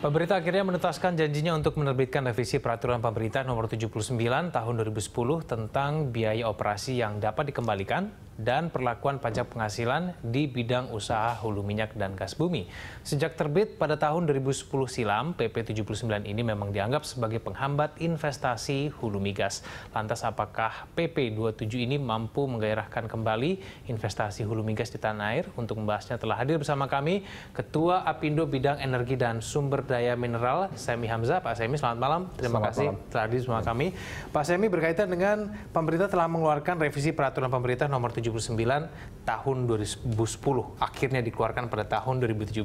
Pemerintah akhirnya menetaskan janjinya untuk menerbitkan revisi peraturan pemerintah nomor 79 tahun 2010 tentang biaya operasi yang dapat dikembalikan dan perlakuan pajak penghasilan di bidang usaha hulu minyak dan gas bumi. Sejak terbit pada tahun 2010 silam, PP 79 ini memang dianggap sebagai penghambat investasi hulu migas. Lantas apakah PP 27 ini mampu menggairahkan kembali investasi hulu migas di tanah air? Untuk membahasnya telah hadir bersama kami Ketua Apindo Bidang Energi dan Sumber Daya Mineral, Semi Hamzah. Pak Semi, selamat malam. Terima selamat kasih malam. telah hadir bersama kami. Pak Semi, berkaitan dengan pemerintah telah mengeluarkan revisi peraturan pemerintah nomor 7 79 tahun 2010 akhirnya dikeluarkan pada tahun 2017.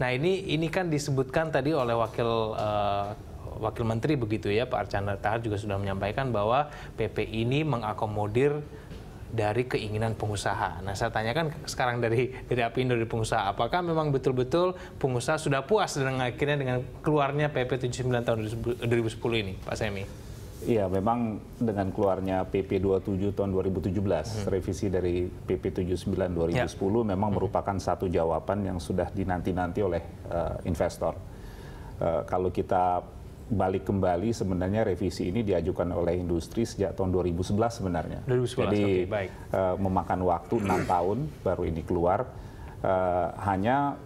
Nah ini ini kan disebutkan tadi oleh wakil uh, wakil menteri begitu ya Pak Archandra Tahar juga sudah menyampaikan bahwa PP ini mengakomodir dari keinginan pengusaha. Nah, saya tanyakan sekarang dari dari Apindo dari pengusaha, apakah memang betul-betul pengusaha sudah puas dengan akhirnya dengan keluarnya PP 79 tahun 2010 ini, Pak Semi? Iya, memang dengan keluarnya PP 27 tahun 2017, hmm. revisi dari PP 79 2010 ya. memang hmm. merupakan satu jawaban yang sudah dinanti-nanti oleh uh, investor. Uh, kalau kita balik kembali sebenarnya revisi ini diajukan oleh industri sejak tahun 2011 sebenarnya. 2011, Jadi okay, baik. Uh, memakan waktu 6 tahun baru ini keluar. Uh, hanya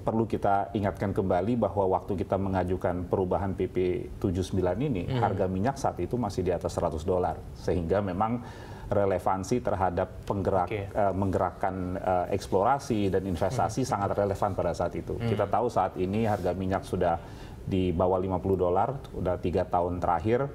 perlu kita ingatkan kembali bahwa waktu kita mengajukan perubahan PP 79 ini hmm. harga minyak saat itu masih di atas 100 dolar sehingga memang relevansi terhadap penggerak okay. uh, eh, menggerakkan uh, eksplorasi dan investasi hmm. sangat relevan pada saat itu. Hmm. Kita tahu saat ini harga minyak sudah di bawah 50 dolar, sudah tiga tahun terakhir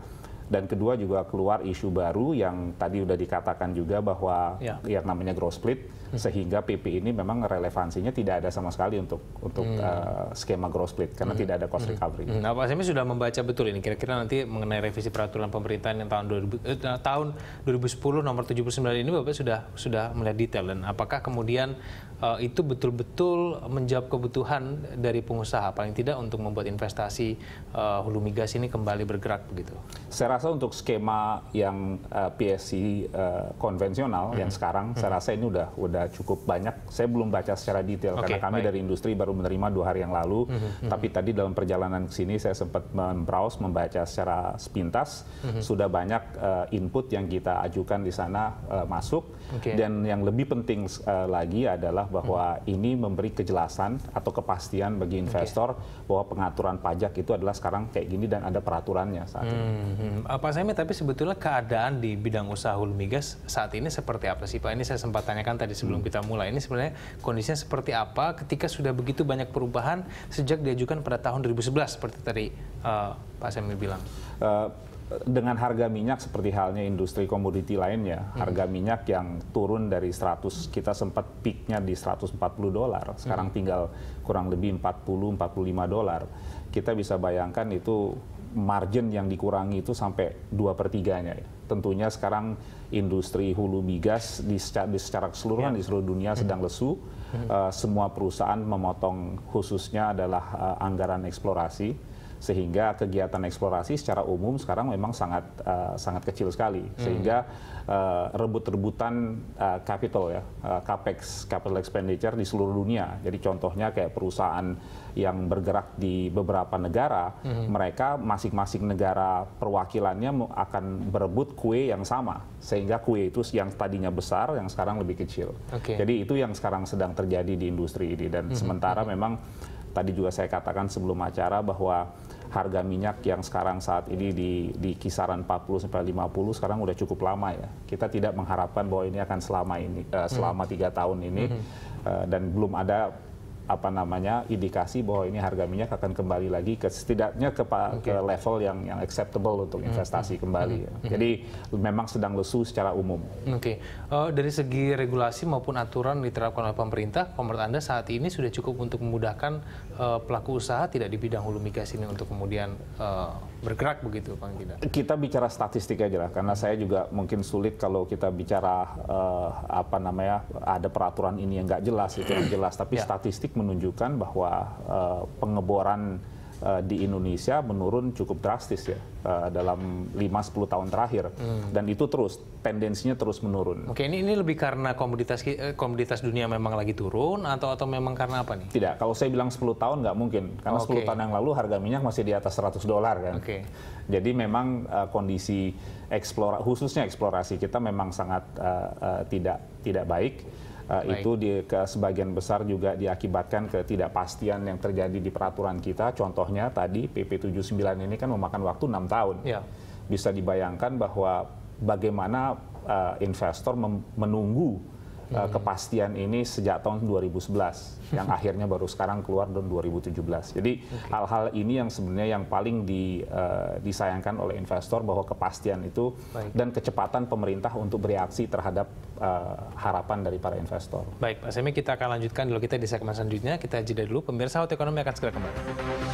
dan kedua juga keluar isu baru yang tadi sudah dikatakan juga bahwa ya. yang namanya growth split hmm. sehingga PP ini memang relevansinya tidak ada sama sekali untuk untuk hmm. uh, skema growth split karena hmm. tidak ada cost hmm. recovery. Hmm. Nah, Pak Semi sudah membaca betul ini kira-kira nanti mengenai revisi peraturan pemerintahan yang tahun 2000, eh, eh, tahun 2010 nomor 79 ini Bapak sudah sudah melihat detail dan apakah kemudian uh, itu betul-betul menjawab kebutuhan dari pengusaha paling tidak untuk membuat investasi uh, hulu migas ini kembali bergerak begitu. Saya rasa untuk skema yang uh, eh, PSC uh, konvensional -hmm. yang mhm. sekarang -hmm. saya mhm. rasa ini udah udah cukup banyak. Saya belum baca secara detail okay, karena kami baik. dari industri baru menerima dua hari yang lalu. -hmm. Tapi tadi dalam perjalanan ke sini saya sempat membrowse membaca secara sepintas -hmm. sudah banyak uh, input yang kita ajukan di sana uh, masuk okay. dan yang lebih penting uh, lagi adalah bahwa hmm. ini memberi kejelasan atau kepastian bagi investor okay. bahwa pengaturan pajak itu adalah sekarang kayak gini dan ada peraturannya saat hmm. ini. Hmm. Pak Semi, tapi sebetulnya keadaan di bidang usaha hulu migas saat ini seperti apa sih Pak? Ini saya sempat tanyakan tadi sebelum hmm. kita mulai. Ini sebenarnya kondisinya seperti apa ketika sudah begitu banyak perubahan sejak diajukan pada tahun 2011 seperti tadi uh, Pak Semi bilang? Uh, dengan harga minyak seperti halnya industri komoditi lainnya, hmm. harga minyak yang turun dari 100 kita sempat peaknya di 140 dolar, sekarang hmm. tinggal kurang lebih 40 45 dolar. Kita bisa bayangkan itu margin yang dikurangi itu sampai dua per Tentunya sekarang industri hulu migas di secara, di secara keseluruhan ya. di seluruh dunia hmm. sedang lesu. Uh, semua perusahaan memotong khususnya adalah uh, anggaran eksplorasi sehingga kegiatan eksplorasi secara umum sekarang memang sangat uh, sangat kecil sekali hmm. sehingga uh, rebut-rebutan uh, capital ya uh, capex capital expenditure di seluruh dunia jadi contohnya kayak perusahaan yang bergerak di beberapa negara mm-hmm. mereka masing-masing negara perwakilannya akan berebut kue yang sama sehingga kue itu yang tadinya besar yang sekarang lebih kecil okay. jadi itu yang sekarang sedang terjadi di industri ini dan mm-hmm. sementara hmm. memang tadi juga saya katakan sebelum acara bahwa harga minyak yang sekarang saat ini di, di kisaran 40 sampai 50 sekarang udah cukup lama ya. Kita tidak mengharapkan bahwa ini akan selama ini uh, selama hmm. tiga tahun ini uh, dan belum ada apa namanya indikasi bahwa ini harga minyak akan kembali lagi ke setidaknya ke, okay. ke level yang yang acceptable untuk hmm. investasi -hmm. kembali. Mm -hmm. Jadi memang sedang lesu secara umum. Oke, okay. uh, eh, dari segi regulasi maupun aturan diterapkan oleh pemerintah, menurut anda saat ini sudah cukup untuk memudahkan uh, pelaku usaha tidak di bidang hulu migas ini untuk kemudian uh, bergerak begitu, pak tidak? Kita bicara statistik aja lah, karena saya juga mungkin sulit kalau kita bicara uh, apa namanya ada peraturan ini yang nggak jelas itu yang jelas, tapi yeah. statistik menunjukkan bahwa uh, pengeboran uh, di Indonesia menurun cukup drastis ya uh, dalam 5-10 tahun terakhir hmm. dan itu terus tendensinya terus menurun. Oke, ini ini lebih karena komoditas komoditas dunia memang lagi turun atau atau memang karena apa nih? Tidak, kalau saya bilang 10 tahun nggak mungkin karena okay. 10 tahun yang lalu harga minyak masih di atas 100 dolar kan. Oke. Okay. Jadi memang uh, kondisi eksplora khususnya eksplorasi kita memang sangat uh, uh, tidak tidak baik Uh, itu di, ke sebagian besar juga diakibatkan ketidakpastian yang terjadi di peraturan kita. Contohnya tadi PP 79 ini kan memakan waktu 6 tahun. Ya. Bisa dibayangkan bahwa bagaimana uh, investor menunggu uh, kepastian ini sejak tahun 2011 yang akhirnya baru sekarang keluar tahun 2017. Jadi hal-hal okay. ini yang sebenarnya yang paling di, uh, disayangkan oleh investor bahwa kepastian itu Baik. dan kecepatan pemerintah untuk bereaksi terhadap uh, harapan dari para investor. Baik, Pak Semi kita akan lanjutkan dulu kita di segmen selanjutnya. Kita jeda dulu pemirsa Hot Ekonomi akan segera kembali.